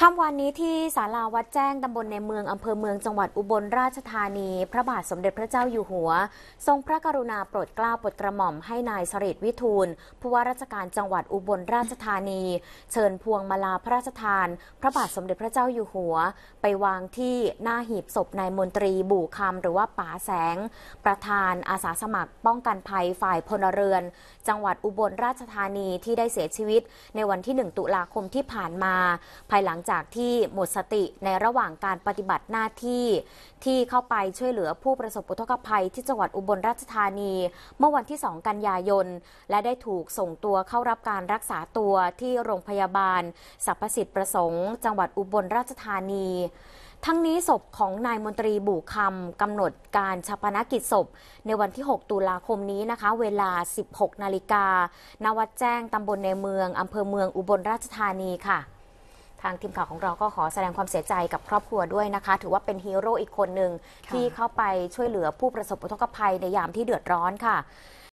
ค่ำวันนี้ที่ศาลาวัดแจ้งตำบลในเมืองอำเภอเมืองจังหวัดอุบลราชธานี พระบาทสมเด็จพระเจ้าอยู่หัว ทรงพระกรุณาโปรดเกล้าโปรดกระหม่อมให้นายสริตวิทูลผู้ว่าราชการจังหวัดอุบลราชธานี เชิญพวงมาลาพระราชทาน พระบาทสมเด็จพระเจ้าอยู่หัว ไปวางที่หน้าหีบศพนายมนตรีบู่คำหรือว่าป๋าแสง ประธานอาสาสมัครป้องกันภัยฝ่ายพลเรือน จังหวัดอุบลราชธานีที่ได้เสียชีวิต ในวันที่1ตุลาคมที่ผ่านมา ภายหลังจากที่หมดสติในระหว่างการปฏิบัติหน้าที่ ที่เข้าไปช่วยเหลือผู้ประสบอุทกภัยที่จังหวัดอุบลราชธานี เมื่อวันที่ 2 กันยายนและได้ถูกส่งตัวเข้ารับการรักษาตัวที่โรงพยาบาลสรรพสิทธิ์ประสงค์จังหวัดอุบลราชธานี ทั้งนี้ศพของนายมนตรีบุคำกำหนดการชาปนกิจศพ ในวันที่ 6 ตุลาคมนี้นะคะ เวลา 16 นาฬิกานวัดแจ้งตำบลในเมืองอำเภอเมืองอุบลราชธานีค่ะทางทีมข่าวของเราก็ขอแสดงความเสียใจกับครอบครัวด้วยนะคะ ถือว่าเป็นฮีโร่อีกคนหนึ่ง ที่เข้าไปช่วยเหลือผู้ประสบอุทกภัยในยามที่เดือดร้อนค่ะ